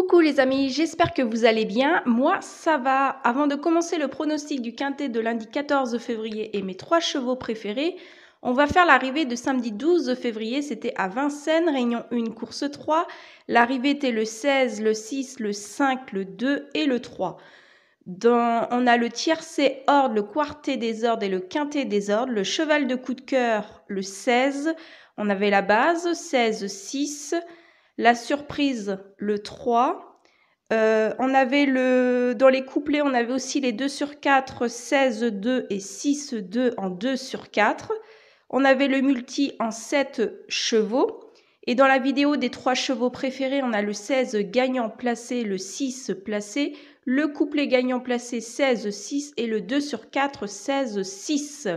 Coucou les amis, j'espère que vous allez bien. Moi, ça va. Avant de commencer le pronostic du quintet de lundi 14 février et mes trois chevaux préférés, on va faire l'arrivée de samedi 12 février, c'était à Vincennes, Réunion 1, course 3. L'arrivée était le 16, le 6, le 5, le 2 et le 3. Dans, on a le tiercé ordre, le quartet des ordres et le quintet des ordres. Le cheval de coup de cœur, le 16. On avait la base, 16, 6. La surprise, le 3. Euh, on avait le, dans les couplets, on avait aussi les 2 sur 4, 16, 2 et 6, 2 en 2 sur 4. On avait le multi en 7 chevaux. Et dans la vidéo des 3 chevaux préférés, on a le 16 gagnant placé, le 6 placé, le couplet gagnant placé 16, 6 et le 2 sur 4, 16, 6.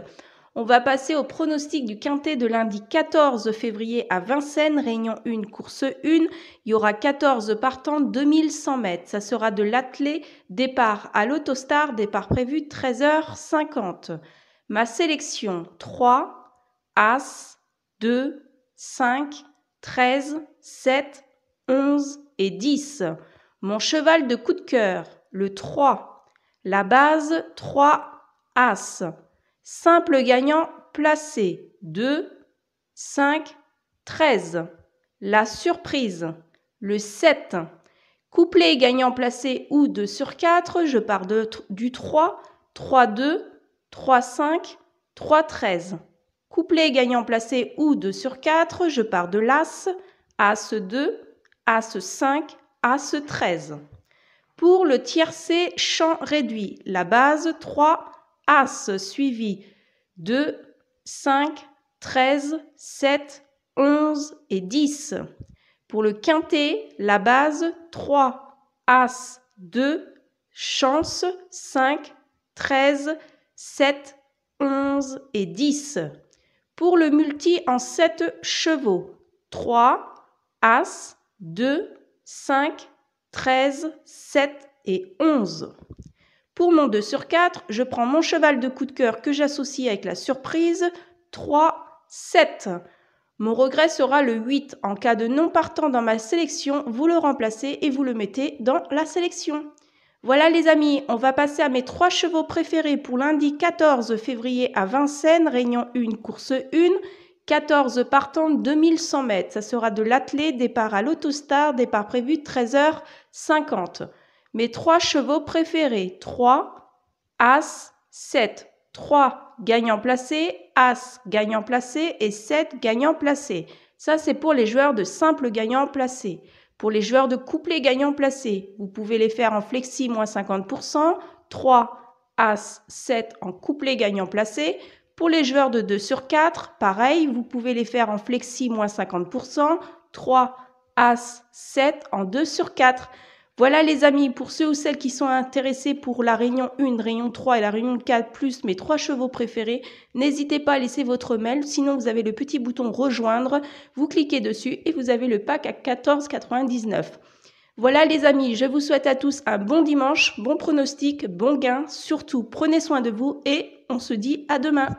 On va passer au pronostic du quintet de lundi 14 février à Vincennes, Réunion 1, course 1. Il y aura 14 partants, 2100 mètres. Ça sera de l'attelé, départ à l'autostar, départ prévu 13h50. Ma sélection 3, As, 2, 5, 13, 7, 11 et 10. Mon cheval de coup de cœur, le 3. La base 3, As. Simple gagnant placé 2, 5, 13. La surprise, le 7. Couplé gagnant placé ou 2 sur 4, je pars du 3, 3, 2, 3, 5, 3, 13. Couplé gagnant placé ou 2 sur 4, je pars de l'As, As 2, As 5, As 13. Pour le tiercé, champ réduit, la base 3, As suivi de 5, 13, 7, 11 et 10. Pour le quintet, la base 3, As 2, chance 5, 13, 7, 11 et 10. Pour le multi en 7 chevaux, 3, As, 2, 5, 13, 7 et 11. Pour mon 2 sur 4, je prends mon cheval de coup de cœur que j'associe avec la surprise. 3, 7. Mon regret sera le 8. En cas de non partant dans ma sélection, vous le remplacez et vous le mettez dans la sélection. Voilà les amis, on va passer à mes 3 chevaux préférés pour lundi 14 février à Vincennes, Réunion 1, course 1. 14 partant 2100 mètres. Ça sera de l'athlé, départ à l'autostar, départ prévu 13h50. Mes trois chevaux préférés. 3, As, 7. 3 gagnants placés, As gagnant placé et 7 gagnants placés. Ça, c'est pour les joueurs de simple gagnant placé. Pour les joueurs de couplet gagnant placé, vous pouvez les faire en flexi moins 50%, 3, As, 7 en couplet gagnant placé. Pour les joueurs de 2 sur 4, pareil, vous pouvez les faire en flexi moins 50%, 3, As, 7 en 2 sur 4. Voilà les amis, pour ceux ou celles qui sont intéressés pour la Réunion 1, Réunion 3 et la Réunion 4 plus mes trois chevaux préférés, n'hésitez pas à laisser votre mail, sinon vous avez le petit bouton rejoindre, vous cliquez dessus et vous avez le pack à 14,99. Voilà les amis, je vous souhaite à tous un bon dimanche, bon pronostic, bon gain, surtout prenez soin de vous et on se dit à demain.